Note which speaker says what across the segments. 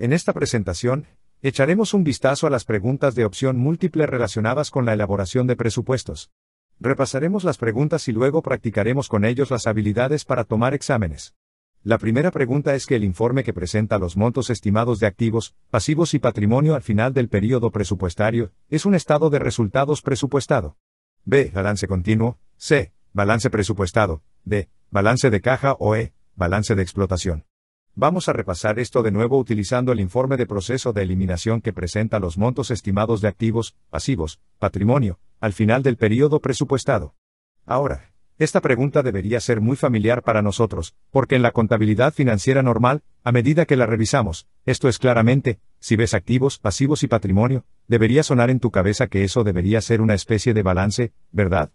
Speaker 1: En esta presentación, echaremos un vistazo a las preguntas de opción múltiple relacionadas con la elaboración de presupuestos. Repasaremos las preguntas y luego practicaremos con ellos las habilidades para tomar exámenes. La primera pregunta es que el informe que presenta los montos estimados de activos, pasivos y patrimonio al final del período presupuestario, es un estado de resultados presupuestado. B. Balance continuo. C. Balance presupuestado. D. Balance de caja o E. Balance de explotación. Vamos a repasar esto de nuevo utilizando el informe de proceso de eliminación que presenta los montos estimados de activos, pasivos, patrimonio, al final del periodo presupuestado. Ahora, esta pregunta debería ser muy familiar para nosotros, porque en la contabilidad financiera normal, a medida que la revisamos, esto es claramente, si ves activos, pasivos y patrimonio, debería sonar en tu cabeza que eso debería ser una especie de balance, ¿verdad?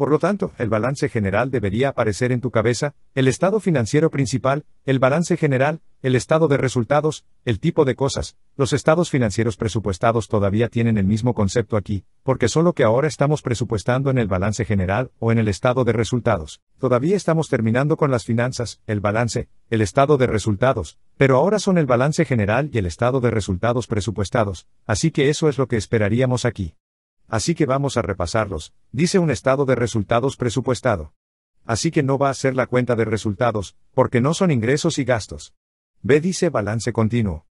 Speaker 1: Por lo tanto, el balance general debería aparecer en tu cabeza, el estado financiero principal, el balance general, el estado de resultados, el tipo de cosas. Los estados financieros presupuestados todavía tienen el mismo concepto aquí, porque solo que ahora estamos presupuestando en el balance general o en el estado de resultados. Todavía estamos terminando con las finanzas, el balance, el estado de resultados, pero ahora son el balance general y el estado de resultados presupuestados, así que eso es lo que esperaríamos aquí. Así que vamos a repasarlos, dice un estado de resultados presupuestado. Así que no va a ser la cuenta de resultados, porque no son ingresos y gastos. B dice balance continuo.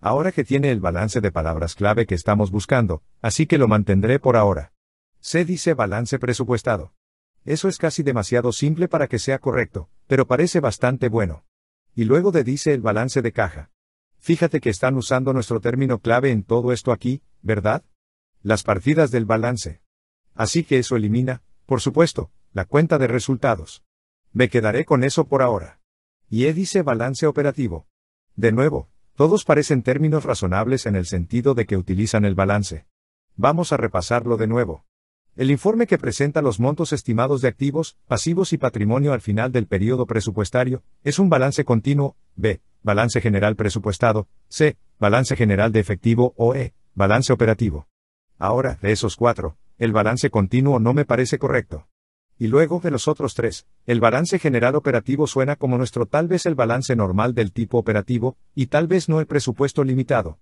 Speaker 1: Ahora que tiene el balance de palabras clave que estamos buscando, así que lo mantendré por ahora. C dice balance presupuestado. Eso es casi demasiado simple para que sea correcto, pero parece bastante bueno. Y luego D dice el balance de caja. Fíjate que están usando nuestro término clave en todo esto aquí, ¿verdad? las partidas del balance. Así que eso elimina, por supuesto, la cuenta de resultados. Me quedaré con eso por ahora. Y E dice balance operativo. De nuevo, todos parecen términos razonables en el sentido de que utilizan el balance. Vamos a repasarlo de nuevo. El informe que presenta los montos estimados de activos, pasivos y patrimonio al final del periodo presupuestario, es un balance continuo, B, balance general presupuestado, C, balance general de efectivo o E, balance operativo. Ahora, de esos cuatro, el balance continuo no me parece correcto. Y luego, de los otros tres, el balance general operativo suena como nuestro tal vez el balance normal del tipo operativo, y tal vez no el presupuesto limitado.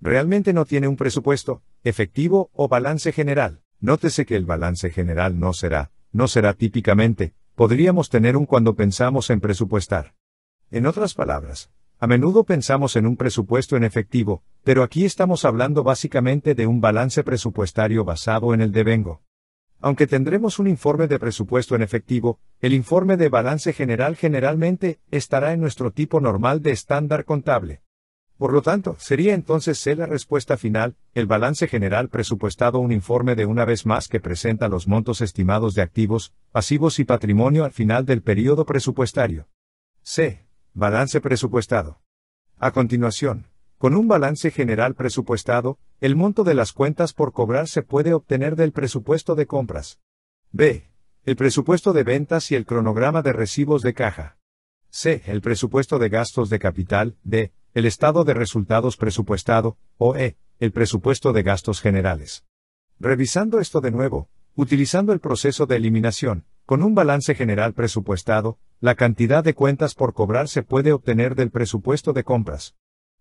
Speaker 1: Realmente no tiene un presupuesto, efectivo o balance general. Nótese que el balance general no será, no será típicamente, podríamos tener un cuando pensamos en presupuestar. En otras palabras, a menudo pensamos en un presupuesto en efectivo, pero aquí estamos hablando básicamente de un balance presupuestario basado en el devengo. Aunque tendremos un informe de presupuesto en efectivo, el informe de balance general generalmente estará en nuestro tipo normal de estándar contable. Por lo tanto, sería entonces C la respuesta final, el balance general presupuestado un informe de una vez más que presenta los montos estimados de activos, pasivos y patrimonio al final del periodo presupuestario. C. Balance presupuestado. A continuación, con un balance general presupuestado, el monto de las cuentas por cobrar se puede obtener del presupuesto de compras. B. El presupuesto de ventas y el cronograma de recibos de caja. C. El presupuesto de gastos de capital. D. El estado de resultados presupuestado. O E. El presupuesto de gastos generales. Revisando esto de nuevo, utilizando el proceso de eliminación, con un balance general presupuestado, la cantidad de cuentas por cobrar se puede obtener del presupuesto de compras.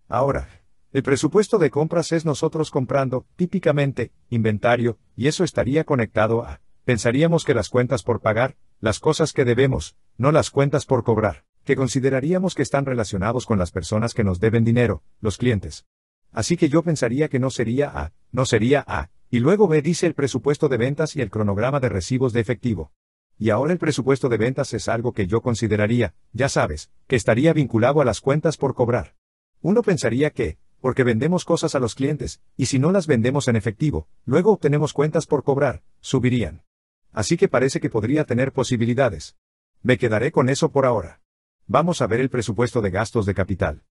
Speaker 1: Ahora, el presupuesto de compras es nosotros comprando, típicamente, inventario, y eso estaría conectado a, pensaríamos que las cuentas por pagar, las cosas que debemos, no las cuentas por cobrar, que consideraríamos que están relacionados con las personas que nos deben dinero, los clientes. Así que yo pensaría que no sería A, no sería A, y luego B dice el presupuesto de ventas y el cronograma de recibos de efectivo. Y ahora el presupuesto de ventas es algo que yo consideraría, ya sabes, que estaría vinculado a las cuentas por cobrar. Uno pensaría que, porque vendemos cosas a los clientes, y si no las vendemos en efectivo, luego obtenemos cuentas por cobrar, subirían. Así que parece que podría tener posibilidades. Me quedaré con eso por ahora. Vamos a ver el presupuesto de gastos de capital.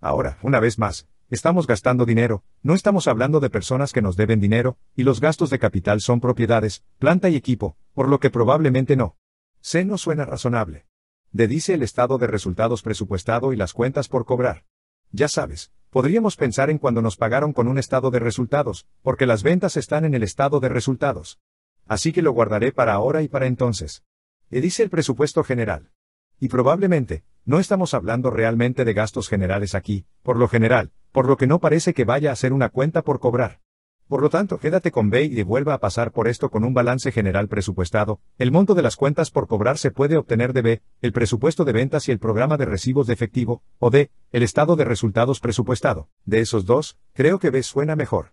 Speaker 1: Ahora, una vez más, Estamos gastando dinero, no estamos hablando de personas que nos deben dinero, y los gastos de capital son propiedades, planta y equipo, por lo que probablemente no. C no suena razonable. De dice el estado de resultados presupuestado y las cuentas por cobrar. Ya sabes, podríamos pensar en cuando nos pagaron con un estado de resultados, porque las ventas están en el estado de resultados. Así que lo guardaré para ahora y para entonces. E dice el presupuesto general. Y probablemente, no estamos hablando realmente de gastos generales aquí, por lo general, por lo que no parece que vaya a ser una cuenta por cobrar. Por lo tanto, quédate con B y devuelva a pasar por esto con un balance general presupuestado. El monto de las cuentas por cobrar se puede obtener de B, el presupuesto de ventas y el programa de recibos de efectivo, o D, el estado de resultados presupuestado. De esos dos, creo que B suena mejor.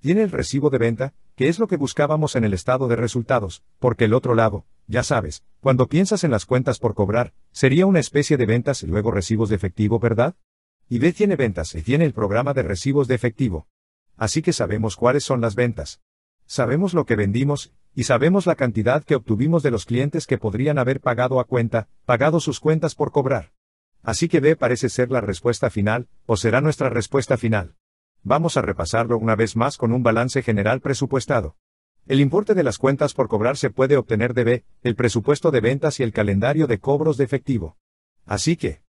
Speaker 1: Tiene el recibo de venta, que es lo que buscábamos en el estado de resultados, porque el otro lado, ya sabes, cuando piensas en las cuentas por cobrar, sería una especie de ventas y luego recibos de efectivo, ¿verdad? Y B tiene ventas y tiene el programa de recibos de efectivo. Así que sabemos cuáles son las ventas. Sabemos lo que vendimos, y sabemos la cantidad que obtuvimos de los clientes que podrían haber pagado a cuenta, pagado sus cuentas por cobrar. Así que B parece ser la respuesta final, o será nuestra respuesta final vamos a repasarlo una vez más con un balance general presupuestado. El importe de las cuentas por cobrar se puede obtener de B, el presupuesto de ventas y el calendario de cobros de efectivo. Así que,